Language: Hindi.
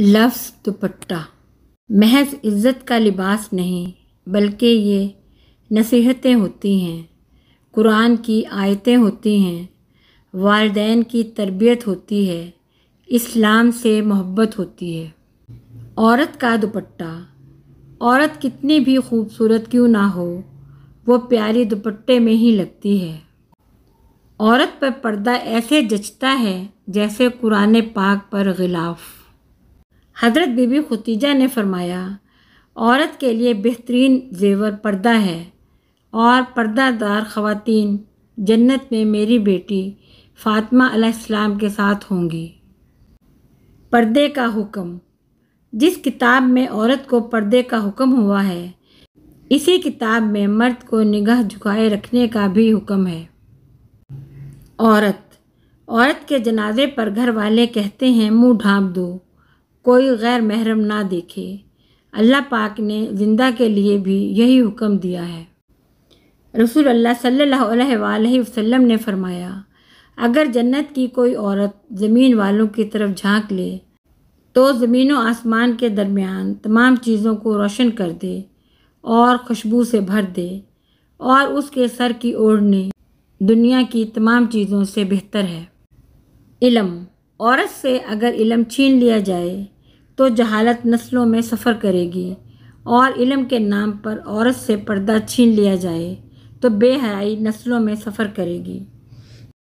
लफ्ज़ दुपट्टा महज इज़्ज़त का लिबास नहीं बल्कि ये नसीहतें होती हैं कुरान की आयतें होती हैं वालदेन की तरबियत होती है इस्लाम से मोहब्बत होती है औरत का दुपट्टा औरत कितनी भी खूबसूरत क्यों ना हो वो प्यारी दुपट्टे में ही लगती है औरत पर पर्दा ऐसे जचता है जैसे कुरान पाक पर गिलाफ़ हज़रत बीबी खतीजा ने फरमाया औरत के लिए बेहतरीन जेवर पर्दा है और पर्दादार ख़वातीन जन्नत में मेरी बेटी फातमा अलैहिस्सलाम के साथ होंगी पर्दे का हुक्म जिस किताब में औरत को पर्दे का हुक्म हुआ है इसी किताब में मर्द को निगाह झुकाए रखने का भी हुक्म है औरत औरत के जनाजे पर घर वाले कहते हैं मुंह ढांप दो कोई गैर महरम ना देखे अल्लाह पाक ने ज़िंदा के लिए भी यही हुक्म दिया है रसूल अल्लाह सल्लल्लाहु वसल्लम ने फरमाया अगर जन्नत की कोई औरत ज़मीन वालों की तरफ झांक ले तो ज़मीन व आसमान के दरमियान तमाम चीज़ों को रोशन कर दे और खुशबू से भर दे और उसके सर की ओढ़ने दुनिया की तमाम चीज़ों से बेहतर है इलम औरत से अगर इलम छीन लिया जाए तो जहालत नस्लों में सफ़र करेगी और इलम के नाम पर औरत से पर्दा छीन लिया जाए तो बेहयाई नस्लों में सफ़र करेगी